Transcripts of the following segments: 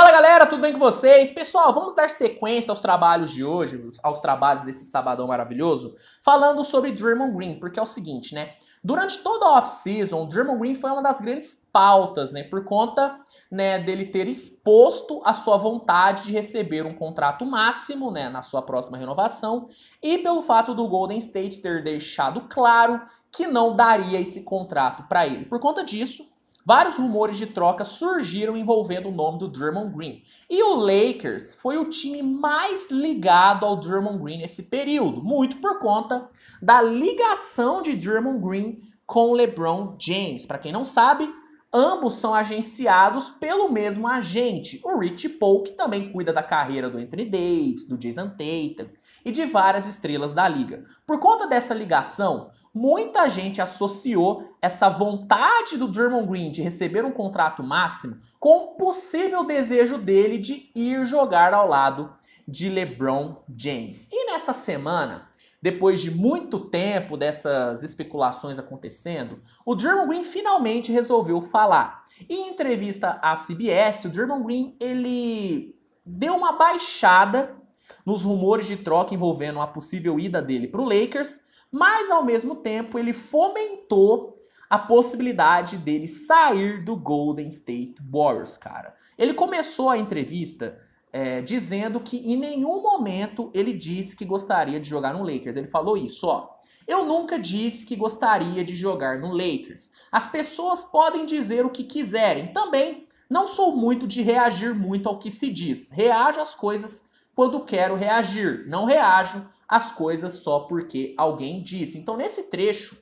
Fala galera, tudo bem com vocês? Pessoal, vamos dar sequência aos trabalhos de hoje, aos trabalhos desse sabadão maravilhoso, falando sobre Draymond Green, porque é o seguinte, né? Durante toda a off-season, o Draymond Green foi uma das grandes pautas, né? Por conta né, dele ter exposto a sua vontade de receber um contrato máximo né, na sua próxima renovação e pelo fato do Golden State ter deixado claro que não daria esse contrato para ele. Por conta disso, vários rumores de troca surgiram envolvendo o nome do Drummond Green. E o Lakers foi o time mais ligado ao Drummond Green nesse período, muito por conta da ligação de Drummond Green com LeBron James. Para quem não sabe, ambos são agenciados pelo mesmo agente, o Rich Paul, que também cuida da carreira do Anthony Davis, do Jason Tatum e de várias estrelas da liga. Por conta dessa ligação, muita gente associou essa vontade do Draymond Green de receber um contrato máximo com o possível desejo dele de ir jogar ao lado de LeBron James. E nessa semana, depois de muito tempo dessas especulações acontecendo, o Draymond Green finalmente resolveu falar. em entrevista à CBS, o Draymond Green ele deu uma baixada nos rumores de troca envolvendo a possível ida dele para o Lakers mas ao mesmo tempo ele fomentou a possibilidade dele sair do Golden State Warriors, cara. Ele começou a entrevista é, dizendo que em nenhum momento ele disse que gostaria de jogar no Lakers. Ele falou isso, ó. Eu nunca disse que gostaria de jogar no Lakers. As pessoas podem dizer o que quiserem. Também não sou muito de reagir muito ao que se diz. Reajo às coisas quando quero reagir. Não reajo às coisas só porque alguém disse. Então, nesse trecho,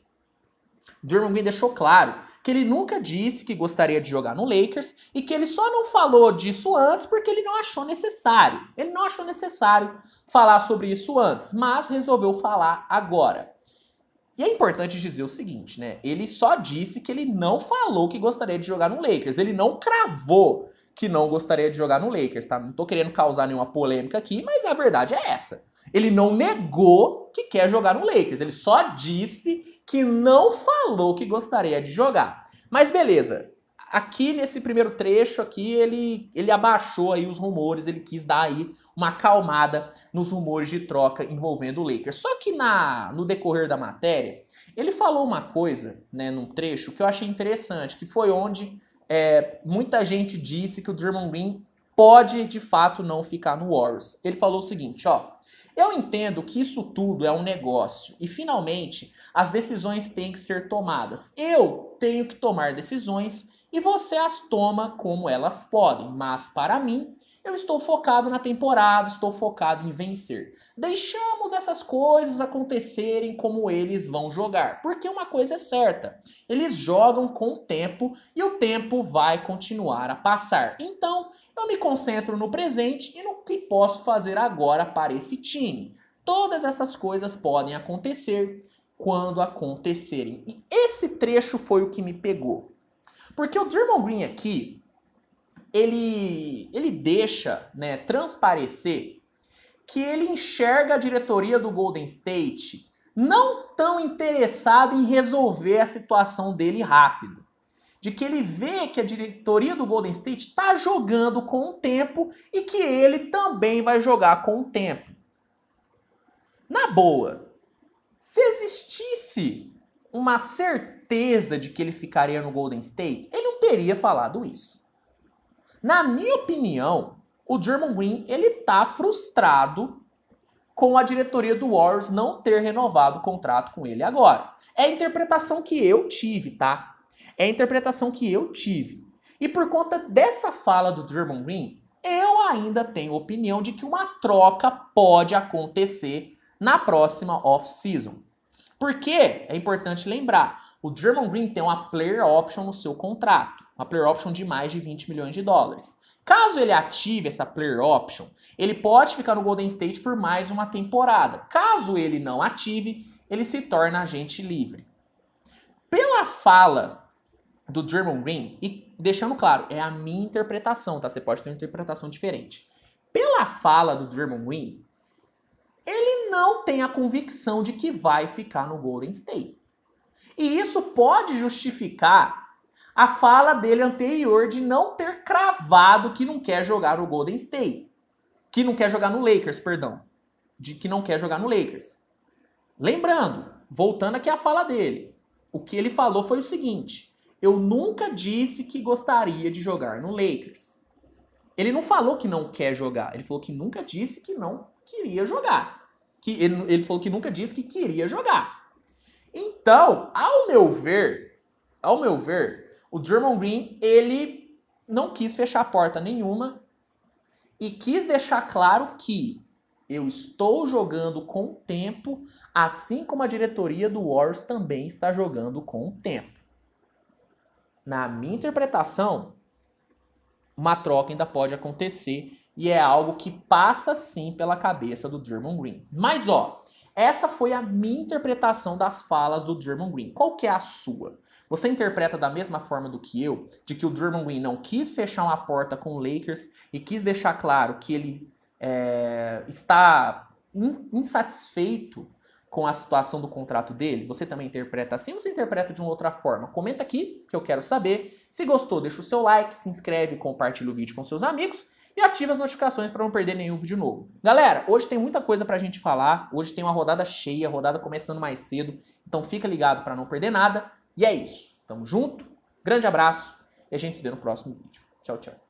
Draymond Green deixou claro que ele nunca disse que gostaria de jogar no Lakers e que ele só não falou disso antes porque ele não achou necessário. Ele não achou necessário falar sobre isso antes, mas resolveu falar agora. E é importante dizer o seguinte, né? Ele só disse que ele não falou que gostaria de jogar no Lakers. Ele não cravou que não gostaria de jogar no Lakers, tá? Não tô querendo causar nenhuma polêmica aqui, mas a verdade é essa. Ele não negou que quer jogar no Lakers, ele só disse que não falou que gostaria de jogar. Mas beleza, aqui nesse primeiro trecho aqui, ele, ele abaixou aí os rumores, ele quis dar aí uma acalmada nos rumores de troca envolvendo o Lakers. Só que na, no decorrer da matéria, ele falou uma coisa, né, num trecho que eu achei interessante, que foi onde é, muita gente disse que o Draymond Green pode de fato não ficar no Warriors. Ele falou o seguinte, ó. Eu entendo que isso tudo é um negócio e finalmente as decisões têm que ser tomadas. Eu tenho que tomar decisões e você as toma como elas podem, mas para mim eu estou focado na temporada, estou focado em vencer. Deixamos essas coisas acontecerem como eles vão jogar, porque uma coisa é certa: eles jogam com o tempo e o tempo vai continuar a passar. Então, eu me concentro no presente e no que posso fazer agora para esse time. Todas essas coisas podem acontecer quando acontecerem. E esse trecho foi o que me pegou. Porque o German Green aqui, ele, ele deixa né, transparecer que ele enxerga a diretoria do Golden State não tão interessada em resolver a situação dele rápido. De que ele vê que a diretoria do Golden State está jogando com o tempo e que ele também vai jogar com o tempo. Na boa, se existisse uma certeza de que ele ficaria no Golden State, ele não teria falado isso. Na minha opinião, o German Green ele tá frustrado com a diretoria do Warriors não ter renovado o contrato com ele agora. É a interpretação que eu tive, tá? É a interpretação que eu tive. E por conta dessa fala do German Green, eu ainda tenho opinião de que uma troca pode acontecer na próxima off-season. Porque é importante lembrar, o German Green tem uma player option no seu contrato uma player option de mais de 20 milhões de dólares. Caso ele ative essa player option, ele pode ficar no Golden State por mais uma temporada. Caso ele não ative, ele se torna agente livre. Pela fala do Draymond Green, e deixando claro, é a minha interpretação, tá? Você pode ter uma interpretação diferente. Pela fala do Draymond Green, ele não tem a convicção de que vai ficar no Golden State. E isso pode justificar a fala dele anterior de não ter cravado que não quer jogar no Golden State. Que não quer jogar no Lakers, perdão. De que não quer jogar no Lakers. Lembrando, voltando aqui à fala dele, o que ele falou foi o seguinte: eu nunca disse que gostaria de jogar no Lakers. Ele não falou que não quer jogar, ele falou que nunca disse que não queria jogar. Que ele, ele falou que nunca disse que queria jogar. Então, ao meu ver, ao meu ver, o Draymond Green, ele não quis fechar porta nenhuma e quis deixar claro que eu estou jogando com o tempo, assim como a diretoria do Warriors também está jogando com o tempo. Na minha interpretação, uma troca ainda pode acontecer e é algo que passa sim pela cabeça do Draymond Green. Mas ó, essa foi a minha interpretação das falas do Draymond Green. Qual que é a sua? Você interpreta da mesma forma do que eu, de que o Draymond Green não quis fechar uma porta com o Lakers e quis deixar claro que ele é, está in, insatisfeito com a situação do contrato dele? Você também interpreta assim ou você interpreta de uma outra forma? Comenta aqui que eu quero saber. Se gostou, deixa o seu like, se inscreve, compartilha o vídeo com seus amigos e ative as notificações para não perder nenhum vídeo novo. Galera, hoje tem muita coisa para a gente falar, hoje tem uma rodada cheia, rodada começando mais cedo, então fica ligado para não perder nada. E é isso. Tamo junto, grande abraço e a gente se vê no próximo vídeo. Tchau, tchau.